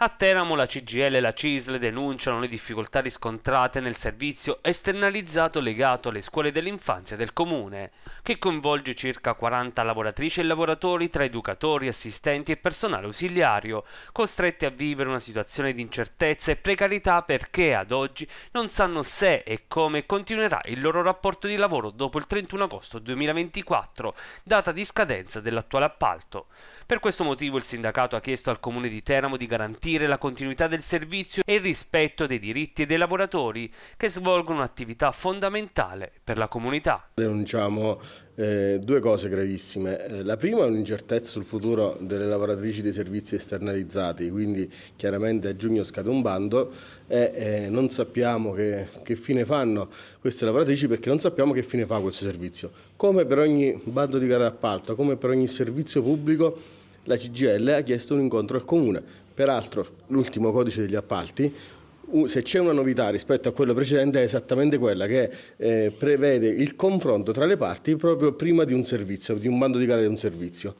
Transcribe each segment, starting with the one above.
A Teramo la CGL e la CISL denunciano le difficoltà riscontrate nel servizio esternalizzato legato alle scuole dell'infanzia del comune, che coinvolge circa 40 lavoratrici e lavoratori tra educatori, assistenti e personale ausiliario, costretti a vivere una situazione di incertezza e precarietà perché ad oggi non sanno se e come continuerà il loro rapporto di lavoro dopo il 31 agosto 2024, data di scadenza dell'attuale appalto. Per questo motivo il sindacato ha chiesto al comune di Teramo di garantire garantire la continuità del servizio e il rispetto dei diritti dei lavoratori che svolgono un'attività fondamentale per la comunità. Denunciamo eh, due cose gravissime. Eh, la prima è un'incertezza sul futuro delle lavoratrici dei servizi esternalizzati, quindi chiaramente a giugno scade un bando e eh, non sappiamo che, che fine fanno queste lavoratrici perché non sappiamo che fine fa questo servizio. Come per ogni bando di gara d'appalto, come per ogni servizio pubblico, la CGL ha chiesto un incontro al comune. Peraltro l'ultimo codice degli appalti se c'è una novità rispetto a quello precedente è esattamente quella che eh, prevede il confronto tra le parti proprio prima di un servizio, di un bando di gara di un servizio.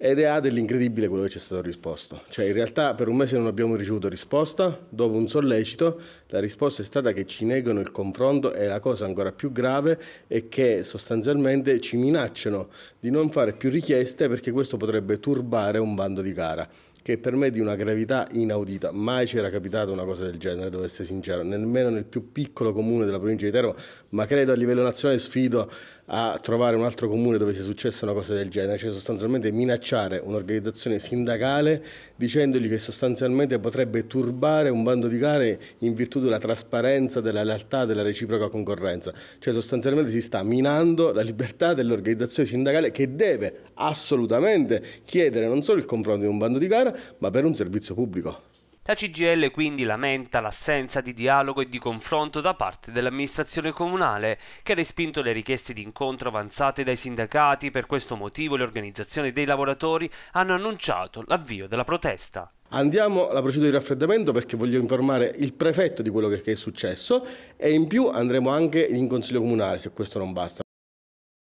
Ed è A dell'incredibile quello che ci è stato risposto. Cioè in realtà per un mese non abbiamo ricevuto risposta, dopo un sollecito la risposta è stata che ci negano il confronto e la cosa ancora più grave è che sostanzialmente ci minacciano di non fare più richieste perché questo potrebbe turbare un bando di gara che per me è di una gravità inaudita. Mai c'era capitata una cosa del genere, devo essere sincero, nemmeno nel più piccolo comune della provincia di Teramo, ma credo a livello nazionale sfido a trovare un altro comune dove sia successa una cosa del genere, cioè sostanzialmente minacciare un'organizzazione sindacale dicendogli che sostanzialmente potrebbe turbare un bando di gare in virtù della trasparenza, della lealtà, della reciproca concorrenza. Cioè sostanzialmente si sta minando la libertà dell'organizzazione sindacale che deve assolutamente chiedere non solo il confronto di un bando di gara, ma per un servizio pubblico. La CGL quindi lamenta l'assenza di dialogo e di confronto da parte dell'amministrazione comunale, che ha respinto le richieste di incontro avanzate dai sindacati. Per questo motivo le organizzazioni dei lavoratori hanno annunciato l'avvio della protesta. Andiamo alla procedura di raffreddamento perché voglio informare il prefetto di quello che è successo e in più andremo anche in consiglio comunale se questo non basta.